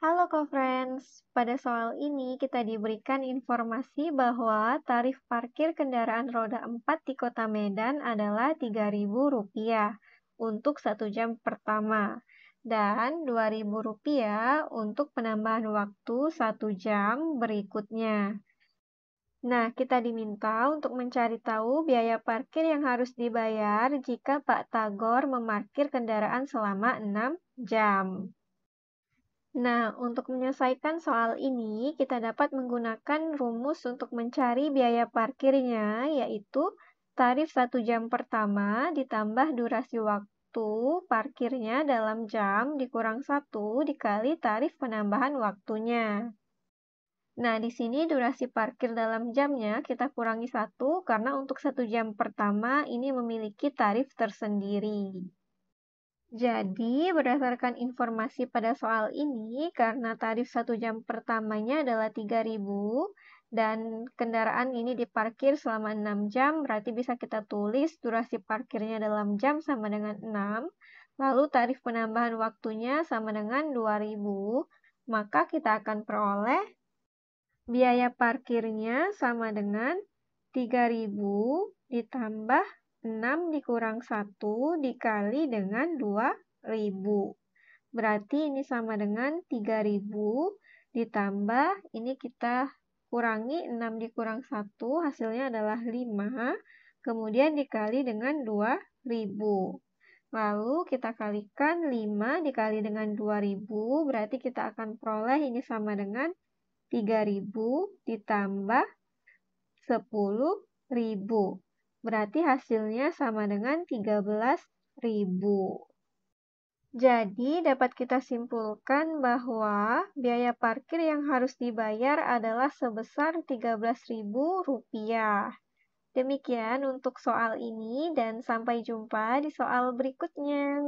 Halo co-friends, pada soal ini kita diberikan informasi bahwa tarif parkir kendaraan roda 4 di kota Medan adalah Rp3.000 untuk satu jam pertama dan Rp2.000 untuk penambahan waktu satu jam berikutnya. Nah, kita diminta untuk mencari tahu biaya parkir yang harus dibayar jika Pak Tagor memarkir kendaraan selama 6 jam. Nah, untuk menyelesaikan soal ini, kita dapat menggunakan rumus untuk mencari biaya parkirnya, yaitu tarif satu jam pertama ditambah durasi waktu parkirnya dalam jam dikurang satu dikali tarif penambahan waktunya. Nah, di sini durasi parkir dalam jamnya kita kurangi satu karena untuk satu jam pertama ini memiliki tarif tersendiri. Jadi, berdasarkan informasi pada soal ini, karena tarif satu jam pertamanya adalah 3000 dan kendaraan ini diparkir selama 6 jam, berarti bisa kita tulis durasi parkirnya dalam jam sama dengan 6, lalu tarif penambahan waktunya sama dengan 2000, maka kita akan peroleh biaya parkirnya sama dengan 3000 ditambah 6 dikurang 1 dikali dengan 2000. Berarti ini sama dengan 3000 ditambah ini kita kurangi 6 dikurang 1 hasilnya adalah 5 kemudian dikali dengan 2000. Lalu kita kalikan 5 dikali dengan 2000, berarti kita akan peroleh ini sama dengan 3000 ditambah 10.000. Berarti hasilnya sama dengan 13.000. Jadi, dapat kita simpulkan bahwa biaya parkir yang harus dibayar adalah sebesar rp rupiah. Demikian untuk soal ini dan sampai jumpa di soal berikutnya.